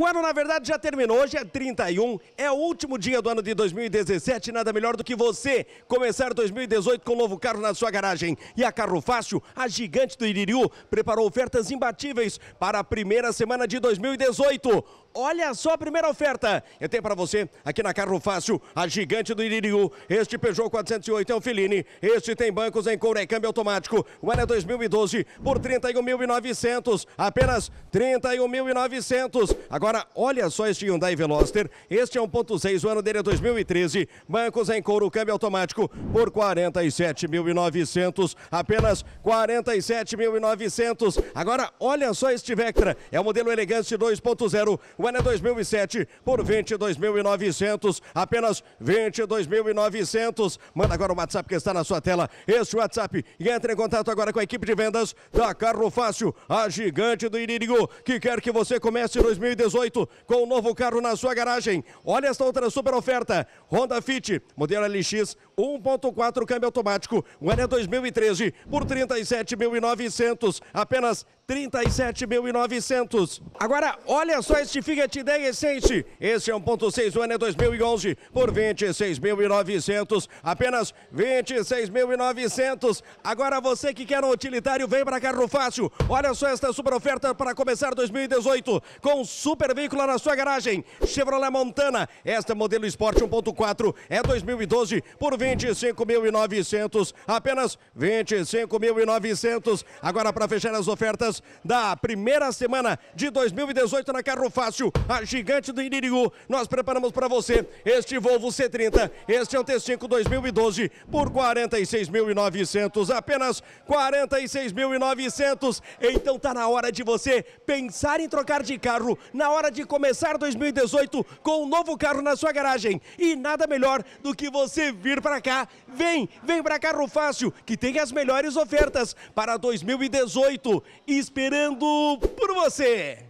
O ano, na verdade, já terminou. Hoje é 31, é o último dia do ano de 2017. Nada melhor do que você começar 2018 com um novo carro na sua garagem. E a Carro Fácil, a gigante do Iririu, preparou ofertas imbatíveis para a primeira semana de 2018. Olha só a primeira oferta. Eu tenho para você, aqui na Carro Fácil, a gigante do Iririu, Este Peugeot 408 é o filine, Este tem bancos em couro e câmbio automático. O ano é 2012 por 31.900. Apenas 31.900. Agora Agora, olha só este Hyundai Veloster. Este é 1.6, o ano dele é 2013. Bancos em couro, câmbio automático por 47.900. Apenas 47.900. Agora, olha só este Vectra. É o modelo Elegance 2.0, o ano é 2007 por 22.900. Apenas 22.900. Manda agora o WhatsApp que está na sua tela. Este WhatsApp e entre em contato agora com a equipe de vendas da Carro Fácil, a gigante do Irírigo, que quer que você comece 2018 2018 com o novo carro na sua garagem. Olha esta outra super oferta. Honda Fit, modelo LX 1.4 câmbio automático, o ano é 2013 por 37.900, apenas 37.900. Agora, olha só este Fiat Ideia Essence. Este é 1.6 o ano é 2011 por 26.900. Apenas 26.900. Agora, você que quer um utilitário, vem para Carro Fácil. Olha só esta super oferta para começar 2018 com um super veículo na sua garagem. Chevrolet Montana. Esta modelo Sport 1.4 é 2012 por 25.900. Apenas 25.900. Agora, para fechar as ofertas, da primeira semana de 2018 na Carro Fácil, a gigante do Inirigu. Nós preparamos para você este Volvo C30, este é um T5 2012 por 46.900, apenas 46.900. Então tá na hora de você pensar em trocar de carro, na hora de começar 2018 com um novo carro na sua garagem. E nada melhor do que você vir para cá. Vem, vem para Carro Fácil, que tem as melhores ofertas para 2018 esperando por você!